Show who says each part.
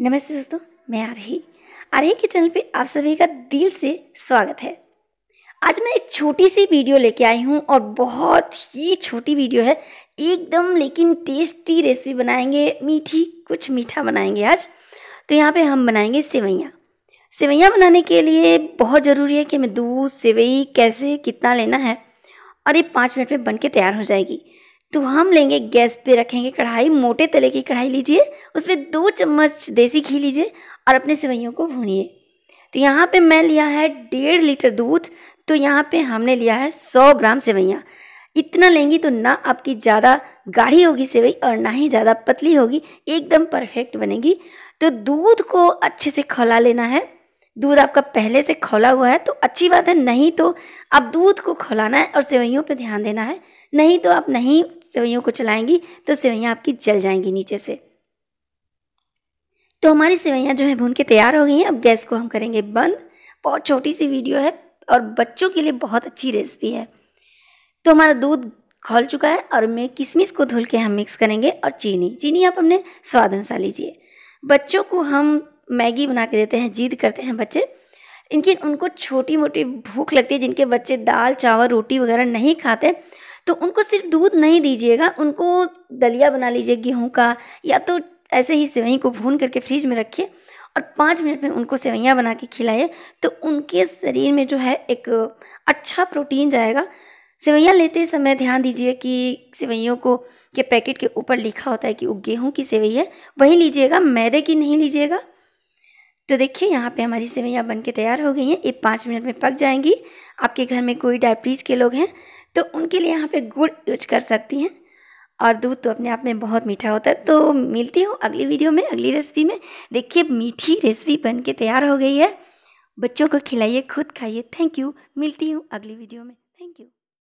Speaker 1: नमस्ते दोस्तों मैं आरही आरही के चैनल पे आप सभी का दिल से स्वागत है आज मैं एक छोटी सी वीडियो लेके आई हूँ और बहुत ही छोटी वीडियो है एकदम लेकिन टेस्टी रेसिपी बनाएंगे मीठी कुछ मीठा बनाएंगे आज तो यहाँ पे हम बनाएंगे सेवैयाँ सेवैयाँ बनाने के लिए बहुत ज़रूरी है कि हमें दूध सेवई कैसे कितना लेना है और ये पाँच मिनट में बन के तैयार हो जाएगी तो हम लेंगे गैस पे रखेंगे कढ़ाई मोटे तले की कढ़ाई लीजिए उसमें दो चम्मच देसी घी लीजिए और अपने सेवैयों को भूनिए तो यहाँ पे मैं लिया है डेढ़ लीटर दूध तो यहाँ पे हमने लिया है सौ ग्राम सेवैयाँ इतना लेंगी तो ना आपकी ज़्यादा गाढ़ी होगी सेवई और ना ही ज़्यादा पतली होगी एकदम परफेक्ट बनेगी तो दूध को अच्छे से खौला लेना है दूध आपका पहले से खोला हुआ है तो अच्छी बात है नहीं तो आप दूध को खोलाना है और सेवैयों पर ध्यान देना है नहीं तो आप नहीं सेवैयों को चलाएंगी तो सेवैयाँ आपकी जल जाएंगी नीचे से तो हमारी सेवैयाँ जो है भून के तैयार हो गई हैं अब गैस को हम करेंगे बंद बहुत छोटी सी वीडियो है और बच्चों के लिए बहुत अच्छी रेसिपी है तो हमारा दूध खोल चुका है और मैं किशमिश को धुल के हम मिक्स करेंगे और चीनी चीनी आप अपने स्वाद अनुसार लीजिए बच्चों को हम मैगी बना के देते हैं जिद करते हैं बच्चे इनकी उनको छोटी मोटी भूख लगती है जिनके बच्चे दाल चावल रोटी वगैरह नहीं खाते तो उनको सिर्फ दूध नहीं दीजिएगा उनको दलिया बना लीजिए गेहूँ का या तो ऐसे ही सेवई को भून करके फ्रिज में रखिए और पाँच मिनट में उनको सेवैयाँ बना के खिलाइए तो उनके शरीर में जो है एक अच्छा प्रोटीन जाएगा सेवैयाँ लेते समय ध्यान दीजिए कि सेवैयों को के पैकेट के ऊपर लिखा होता है कि वो गेहूँ की सेवई है वही लीजिएगा मैदे की नहीं लीजिएगा तो देखिए यहाँ पे हमारी सेवैयाँ बन के तैयार हो गई हैं ये पाँच मिनट में पक जाएंगी आपके घर में कोई डायबिटीज के लोग हैं तो उनके लिए यहाँ पे गुड़ यूज कर सकती हैं और दूध तो अपने आप में बहुत मीठा होता है तो मिलती हूँ अगली वीडियो में अगली रेसिपी में देखिए मीठी रेसिपी बन के तैयार हो गई है बच्चों को खिलाइए खुद खाइए थैंक यू मिलती हूँ अगली वीडियो में